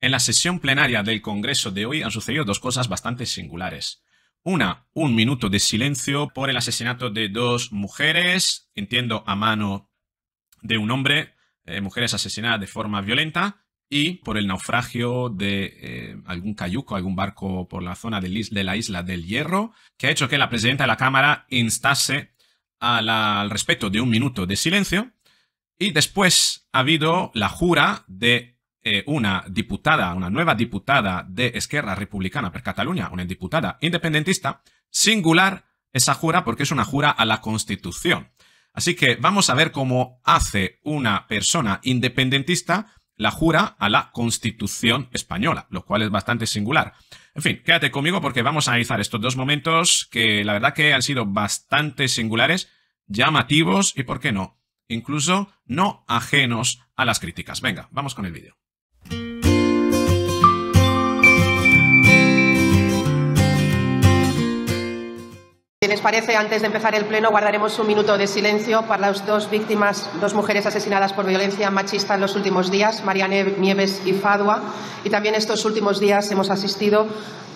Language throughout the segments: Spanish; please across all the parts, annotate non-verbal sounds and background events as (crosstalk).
En la sesión plenaria del Congreso de hoy han sucedido dos cosas bastante singulares. Una, un minuto de silencio por el asesinato de dos mujeres, entiendo a mano de un hombre, eh, mujeres asesinadas de forma violenta, y por el naufragio de eh, algún cayuco, algún barco por la zona de, la isla del Hierro, que ha hecho que la presidenta de la Cámara instase al respeto de un minuto de silencio. Y después ha habido la jura de eh, una diputada, una nueva diputada de Esquerra Republicana per Cataluña, una diputada independentista, singular esa jura porque es una jura a la Constitución. Así que vamos a ver cómo hace una persona independentista la jura a la Constitución española, lo cual es bastante singular. En fin, quédate conmigo porque vamos a analizar estos dos momentos que la verdad que han sido bastante singulares, llamativos y, por qué no, incluso no ajenos a las críticas. Venga, vamos con el vídeo. Si les parece, antes de empezar el pleno, guardaremos un minuto de silencio para las dos víctimas, dos mujeres asesinadas por violencia machista en los últimos días, Mariane Nieves y Fadua. Y también estos últimos días hemos asistido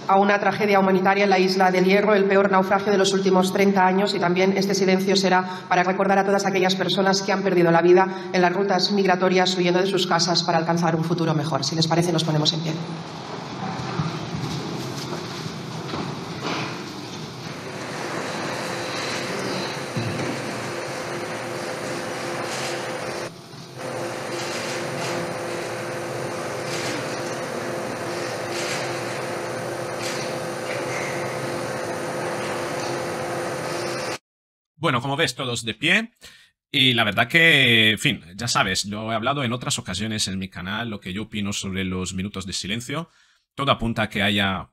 a una tragedia humanitaria en la isla del Hierro, el peor naufragio de los últimos 30 años. Y también este silencio será para recordar a todas aquellas personas que han perdido la vida en las rutas migratorias huyendo de sus casas para alcanzar un futuro mejor. Si les parece, nos ponemos en pie. Bueno, como ves, todos de pie. Y la verdad que, en fin, ya sabes, lo he hablado en otras ocasiones en mi canal, lo que yo opino sobre los minutos de silencio. Todo apunta a que haya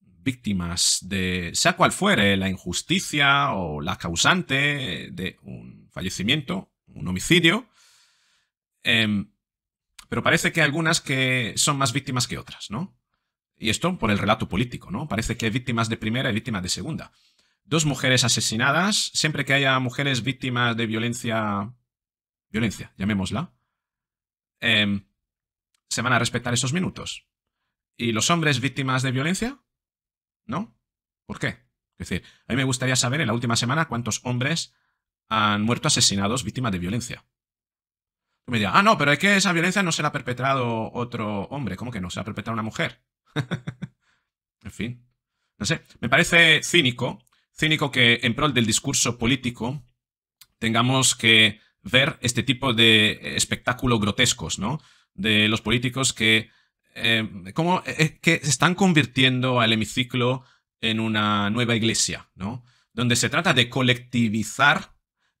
víctimas de, sea cual fuere, la injusticia o la causante de un fallecimiento, un homicidio. Em, pero parece que hay algunas que son más víctimas que otras, ¿no? Y esto por el relato político, ¿no? Parece que hay víctimas de primera y víctimas de segunda dos mujeres asesinadas. Siempre que haya mujeres víctimas de violencia, violencia, llamémosla, em, se van a respetar esos minutos. ¿Y los hombres víctimas de violencia? ¿No? ¿Por qué? Es decir, a mí me gustaría saber en la última semana cuántos hombres han muerto asesinados víctimas de violencia. Tú me dirás, ah, no, pero es que esa violencia no se la ha perpetrado otro hombre. ¿Cómo que no? Se la ha perpetrado una mujer. (laughs) en fin. No sé. Me parece cínico cínico que en pro del discurso político tengamos que ver este tipo de espectáculos grotescos, ¿no? De los políticos que, em, como, eh, eh, que se están convirtiendo al hemiciclo en una nueva iglesia, ¿no? Donde se trata de colectivizar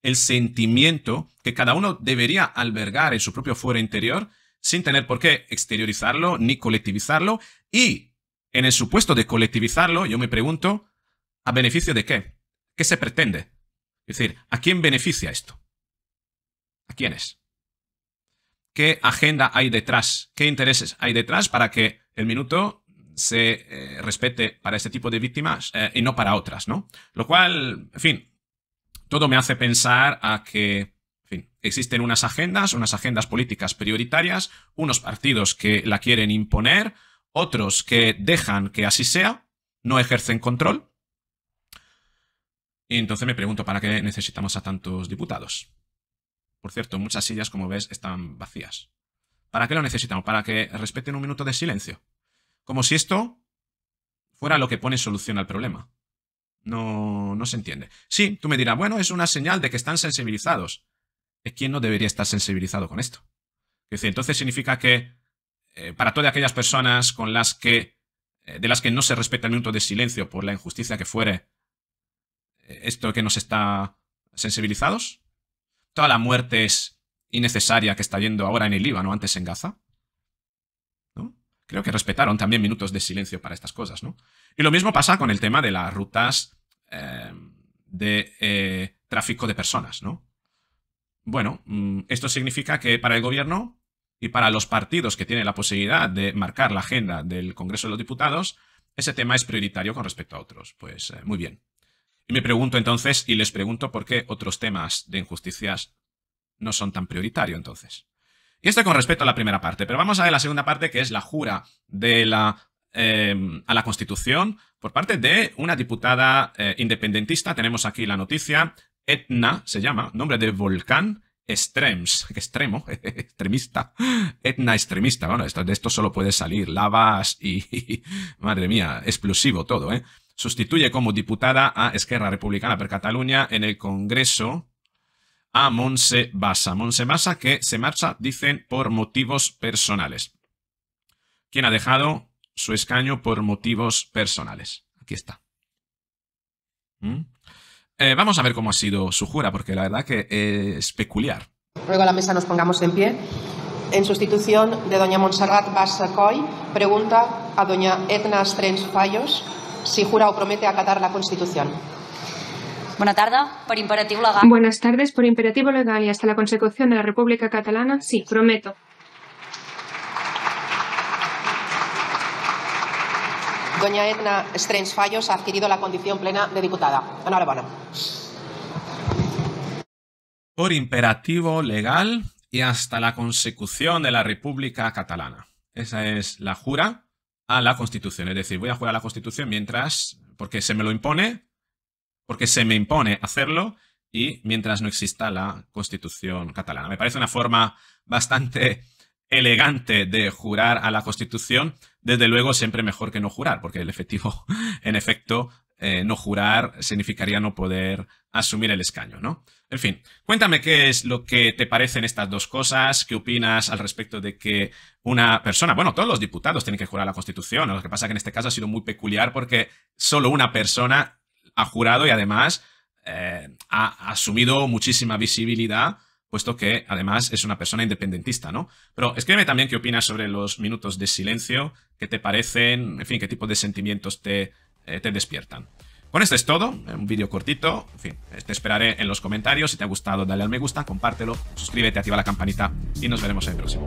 el sentimiento que cada uno debería albergar en su propio fuero interior sin tener por qué exteriorizarlo ni colectivizarlo. Y en el supuesto de colectivizarlo, yo me pregunto, ¿A beneficio de qué? ¿Qué se pretende? Es decir, ¿a quién beneficia esto? ¿A quiénes? ¿Qué agenda hay detrás? ¿Qué intereses hay detrás para que el minuto se eh, respete para este tipo de víctimas eh, y no para otras, ¿no? Lo cual, en fin, todo me hace pensar a que existen unas agendas, unas agendas políticas prioritarias, unos partidos que la quieren imponer, otros que dejan que así sea, no ejercen control, y entonces me pregunto, ¿para qué necesitamos a tantos diputados? Por cierto, muchas sillas, como ves, están vacías. ¿Para qué lo necesitamos? ¿Para que respeten un minuto de silencio? Como si esto fuera lo que pone solución al problema. No, no se entiende. Sí, tú me dirás, bueno, es una señal de que están sensibilizados. ¿Quién no debería estar sensibilizado con esto? entonces significa que eh, para todas aquellas personas con las que, eh, de las que no se respeta el minuto de silencio por la injusticia que fuere, esto que nos está sensibilizados? ¿Toda la muerte es innecesaria que está yendo ahora en el Líbano, antes en Gaza? ¿No? Creo que respetaron también minutos de silencio para estas cosas, ¿no? Y lo mismo pasa con el tema de las rutas eh, de eh, tráfico de personas, ¿no? Bueno, mm, esto significa que para el gobierno y para los partidos que tienen la posibilidad de marcar la agenda del Congreso de los Diputados, ese tema es prioritario con respecto a otros. Pues eh, muy bien. Me pregunto entonces y les pregunto por qué otros temas de injusticias no son tan prioritarios entonces. Y esto con respecto a la primera parte, pero vamos a ver la segunda parte que es la jura de la, em, a la Constitución por parte de una diputada eh, independentista. Tenemos aquí la noticia. Etna se llama, nombre de volcán extrems, (laughs) extremo, (laughs) extremista, etna extremista. Bueno, de esto solo puede salir lavas y, (laughs) madre mía, explosivo todo, ¿eh? Sustituye como diputada a Esquerra Republicana per Cataluña en el Congreso a Monse Bassa. Monse Bassa que se marcha, dicen, por motivos personales. ¿Quién ha dejado su escaño por motivos personales. Aquí está. ¿Mm? Eh, vamos a ver cómo ha sido su jura, porque la verdad que eh, es peculiar. Ruego a la mesa nos pongamos en pie. En sustitución de doña Montserrat bassa Coy, pregunta a doña Edna Strens Fallos si jura o promete acatar la Constitución. Buenas tardes, por imperativo legal. Buenas tardes, por imperativo legal y hasta la consecución de la República Catalana, sí, prometo. Doña Edna strange Fallos ha adquirido la condición plena de diputada. Enhorabuena. Por imperativo legal y hasta la consecución de la República Catalana. Esa es la jura a la Constitución. Es decir, voy a jurar a la Constitución mientras, porque se me lo impone, porque se me impone hacerlo y mientras no exista la Constitución catalana. Me parece una forma bastante elegante de jurar a la Constitución, desde luego siempre mejor que no jurar, porque el efectivo, (laughs) en efecto, eh, no jurar significaría no poder asumir el escaño, ¿no? En fin, cuéntame qué es lo que te parecen estas dos cosas, qué opinas al respecto de que una persona, bueno, todos los diputados tienen que jurar la Constitución, lo que pasa es que en este caso ha sido muy peculiar porque solo una persona ha jurado y además eh, ha asumido muchísima visibilidad, puesto que además es una persona independentista, ¿no? Pero escríbeme también qué opinas sobre los minutos de silencio, qué te parecen, en fin, qué tipo de sentimientos te eh, te despiertan. Con esto es todo, eh, un vídeo cortito, en fin, eh, te esperaré en los comentarios, si te ha gustado dale al me gusta, compártelo, suscríbete, activa la campanita y nos veremos en el próximo.